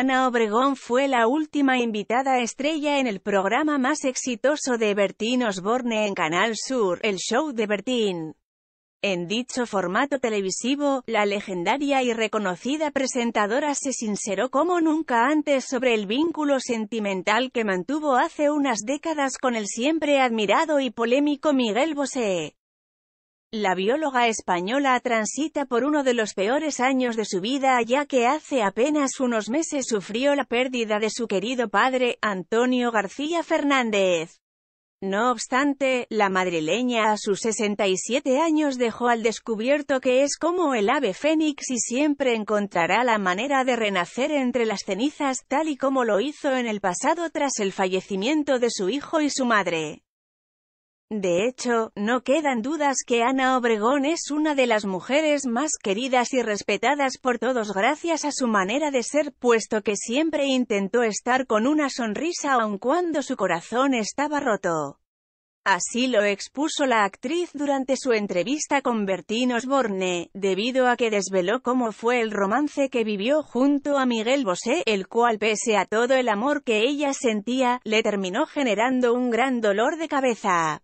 Ana Obregón fue la última invitada estrella en el programa más exitoso de Bertín Osborne en Canal Sur, el show de Bertín. En dicho formato televisivo, la legendaria y reconocida presentadora se sinceró como nunca antes sobre el vínculo sentimental que mantuvo hace unas décadas con el siempre admirado y polémico Miguel Bosé. La bióloga española transita por uno de los peores años de su vida ya que hace apenas unos meses sufrió la pérdida de su querido padre, Antonio García Fernández. No obstante, la madrileña a sus 67 años dejó al descubierto que es como el ave fénix y siempre encontrará la manera de renacer entre las cenizas tal y como lo hizo en el pasado tras el fallecimiento de su hijo y su madre. De hecho, no quedan dudas que Ana Obregón es una de las mujeres más queridas y respetadas por todos gracias a su manera de ser, puesto que siempre intentó estar con una sonrisa aun cuando su corazón estaba roto. Así lo expuso la actriz durante su entrevista con Bertín Osborne, debido a que desveló cómo fue el romance que vivió junto a Miguel Bosé, el cual pese a todo el amor que ella sentía, le terminó generando un gran dolor de cabeza.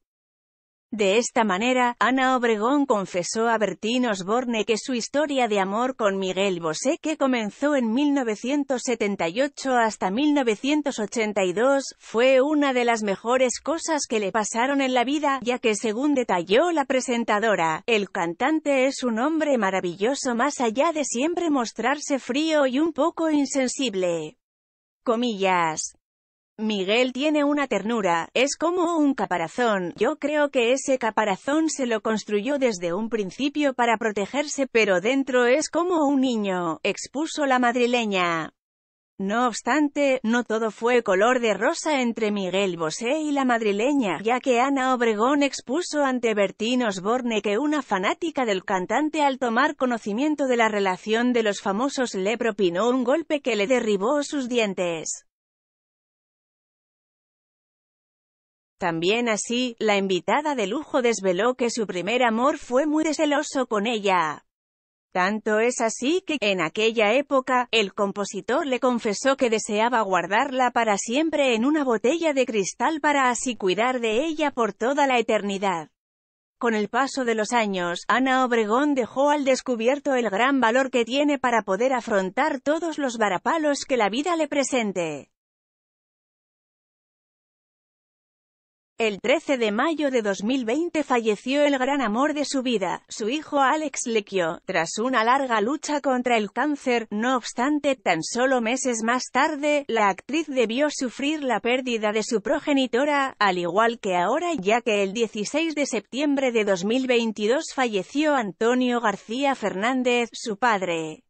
De esta manera, Ana Obregón confesó a Bertín Osborne que su historia de amor con Miguel Bosé, que comenzó en 1978 hasta 1982, fue una de las mejores cosas que le pasaron en la vida, ya que según detalló la presentadora, el cantante es un hombre maravilloso más allá de siempre mostrarse frío y un poco insensible. Comillas. Miguel tiene una ternura, es como un caparazón, yo creo que ese caparazón se lo construyó desde un principio para protegerse pero dentro es como un niño, expuso la madrileña. No obstante, no todo fue color de rosa entre Miguel Bosé y la madrileña, ya que Ana Obregón expuso ante Bertín Osborne que una fanática del cantante al tomar conocimiento de la relación de los famosos le propinó un golpe que le derribó sus dientes. También así, la invitada de lujo desveló que su primer amor fue muy celoso con ella. Tanto es así que, en aquella época, el compositor le confesó que deseaba guardarla para siempre en una botella de cristal para así cuidar de ella por toda la eternidad. Con el paso de los años, Ana Obregón dejó al descubierto el gran valor que tiene para poder afrontar todos los varapalos que la vida le presente. El 13 de mayo de 2020 falleció el gran amor de su vida, su hijo Alex Lequio, tras una larga lucha contra el cáncer. No obstante, tan solo meses más tarde, la actriz debió sufrir la pérdida de su progenitora, al igual que ahora ya que el 16 de septiembre de 2022 falleció Antonio García Fernández, su padre.